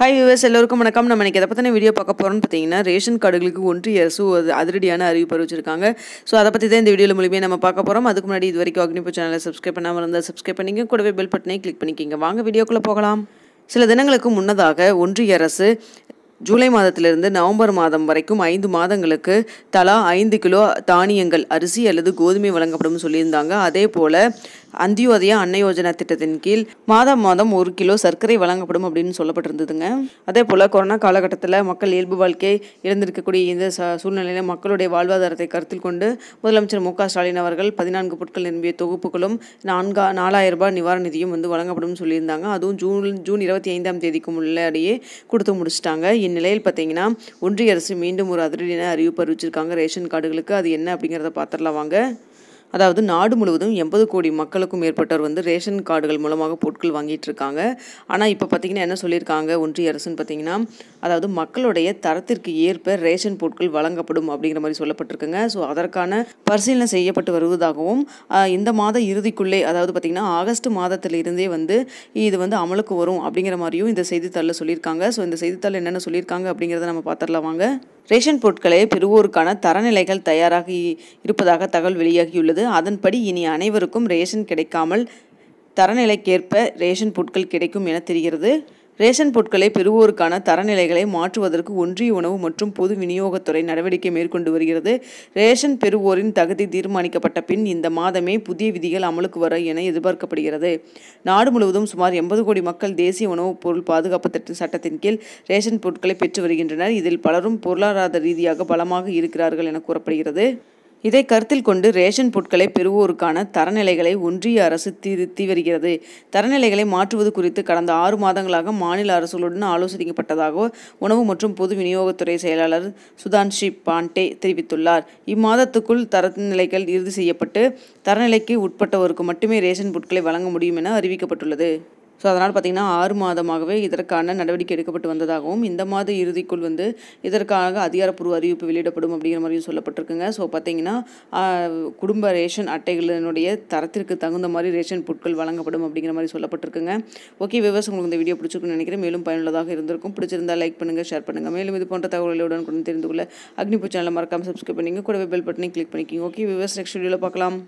high viewers எல்லோருக்கும் வணக்கம் நம்ம இன்றைக்கி எதை பற்றின வீடியோ பார்க்க போகிறோம்னு பார்த்தீங்கன்னா ரேஷன் கார்டுகளுக்கு ஒன்றிய அரசு ஒரு அதிரடியான அறிவிப்பு அறிவிச்சிருக்காங்க ஸோ அதை பற்றி தான் இந்த வீடியோ மூலியமாக நம்ம பார்க்க போகிறோம் அதுக்கு முன்னாடி இது வரைக்கும் அக்னிபூ சேனலை சப்ஸ்கிரைப் பண்ணாமல் இருந்தால் சப்ஸ்கிரைப் பண்ணிங்க கூடவே பெல் பட்டனை கிளிக் பண்ணிக்கிங்க வாங்க வீடியோக்குள்ளே போகலாம் சில தினங்களுக்கு முன்னதாக ஒன்றிய அரசு ஜூலை மாதத்திலிருந்து நவம்பர் மாதம் வரைக்கும் ஐந்து மாதங்களுக்கு தலா ஐந்து கிலோ தானியங்கள் அரிசி அல்லது கோதுமை வழங்கப்படும் சொல்லியிருந்தாங்க அதே போல் அந்தியோதயா அன்ன யோஜனா திட்டத்தின் கீழ் மாதம் மாதம் ஒரு கிலோ சர்க்கரை வழங்கப்படும் அப்படின்னு சொல்லப்பட்டிருந்ததுங்க அதே போல் கொரோனா காலகட்டத்தில் மக்கள் இயல்பு வாழ்க்கை இழந்திருக்கக்கூடிய இந்த சூழ்நிலையில் மக்களுடைய வாழ்வாதாரத்தை கருத்தில் கொண்டு முதலமைச்சர் மு ஸ்டாலின் அவர்கள் பதினான்கு பொருட்கள் நிரம்பிய தொகுப்புகளும் நான்கா நாலாயிரம் ரூபாய் நிவாரண நிதியும் வந்து வழங்கப்படும் சொல்லியிருந்தாங்க அதுவும் ஜூன் ஜூன் இருபத்தி ஐந்தாம் தேதிக்கு முன்னாடியே கொடுத்து முடிச்சிட்டாங்க இந்நிலையில் பார்த்தீங்கன்னா ஒன்றிய அரசு மீண்டும் ஒரு அதிரடியான அறிவிப்பு அறிவிச்சிருக்காங்க ரேஷன் கார்டுகளுக்கு அது என்ன அப்படிங்கிறத பார்த்துடலாம் வாங்க அதாவது நாடு முழுவதும் எண்பது கோடி மக்களுக்கும் மேற்பட்டோர் வந்து ரேஷன் கார்டுகள் மூலமாக பொருட்கள் வாங்கிட்டு இருக்காங்க ஆனால் இப்போ பார்த்தீங்கன்னா என்ன சொல்லியிருக்காங்க ஒன்றிய அரசுன்னு பார்த்தீங்கன்னா அதாவது மக்களுடைய தரத்திற்கு ஏற்ப ரேஷன் பொருட்கள் வழங்கப்படும் அப்படிங்கிற மாதிரி சொல்லப்பட்டிருக்குங்க ஸோ அதற்கான பரிசீலனை செய்யப்பட்டு வருவதாகவும் இந்த மாத இறுதிக்குள்ளே அதாவது பார்த்தீங்கன்னா ஆகஸ்ட் மாதத்திலிருந்தே வந்து இது வந்து அமலுக்கு வரும் அப்படிங்கிற மாதிரியும் இந்த செய்தித்தாளில் சொல்லியிருக்காங்க ஸோ இந்த செய்தித்தாள் என்னென்ன சொல்லியிருக்காங்க அப்படிங்கிறத நம்ம பார்த்துடலாம் வாங்க ரேஷன் பொருட்களை பெறுவோருக்கான தரநிலைகள் தயாராகி இருப்பதாக தகவல் வெளியாகியுள்ளது அதன்படி இனி அனைவருக்கும் ரேஷன் கிடைக்காமல் தரநிலைக்கேற்ப ரேஷன் பொருட்கள் கிடைக்கும் என தெரிகிறது ரேஷன் பொருட்களை பெறுவோருக்கான தரநிலைகளை மாற்றுவதற்கு ஒன்றிய உணவு மற்றும் பொது விநியோகத்துறை நடவடிக்கை மேற்கொண்டு வருகிறது ரேஷன் பெறுவோரின் தகுதி தீர்மானிக்கப்பட்ட பின் இந்த மாதமே புதிய விதிகள் அமலுக்கு வர என எதிர்பார்க்கப்படுகிறது நாடு முழுவதும் சுமார் எண்பது கோடி மக்கள் தேசிய உணவுப் பொருள் பாதுகாப்பு திட்ட சட்டத்தின் கீழ் ரேஷன் பொருட்களை பெற்று வருகின்றனர் இதில் பலரும் பொருளாதார ரீதியாக பலமாக இருக்கிறார்கள் என கூறப்படுகிறது இதை கருத்தில் கொண்டு ரேஷன் பொருட்களை பெறுவோருக்கான தரநிலைகளை ஒன்றிய அரசு திருத்தி வருகிறது தரநிலைகளை மாற்றுவது குறித்து கடந்த ஆறு மாதங்களாக மாநில அரசுகளுடன் ஆலோசிக்கப்பட்டதாக உணவு மற்றும் பொது விநியோகத்துறை செயலாளர் சுதான்ஷி பாண்டே தெரிவித்துள்ளார் இம்மாதத்துக்குள் தரநிலைகள் இறுதி செய்யப்பட்டு தரநிலைக்கு உட்பட்டவருக்கு மட்டுமே ரேஷன் பொருட்களை வழங்க முடியும் என அறிவிக்கப்பட்டுள்ளது ஸோ அதனால் பார்த்திங்கன்னா ஆறு மாதமாகவே இதற்கான நடவடிக்கை எடுக்கப்பட்டு வந்ததாகவும் இந்த மாத இறுதிக்குள் வந்து இதற்காக அதிகாரப்பூர்வ அறிவிப்பு வெளியிடப்படும் அப்படிங்கிற மாதிரியும் சொல்லப்பட்டிருக்குங்க ஸோ பார்த்திங்கன்னா குடும்ப ரேஷன் அட்டைகளினுடைய தரத்திற்கு தகுந்த மாதிரி ரேஷன் பொருட்கள் வழங்கப்படும் அப்படிங்கிற மாதிரி சொல்லப்பட்டிருக்குங்க ஓகே விவசாயம் உங்களுக்கு இந்த வீடியோ பிடிச்சிருக்குன்னு நினைக்கிறேன் மேலும் பயனுள்ளதாக இருந்திருக்கும் பிடிச்சிருந்தால் லைக் பண்ணுங்கள் ஷேர் பண்ணுங்கள் மேலும் இது போன்ற தகவல்களுடன் கூட தெரிந்து கொள்ள அக்னிபூ சேனலில் மறக்காமல் சப்ஸ்கிரைப் பண்ணிங்க கூட பெல் பட்டனை கிளிக் பண்ணிக்கிங்க ஓகே விவசாய நெக்ஸ்ட் வீடியோவில் பார்க்கலாம்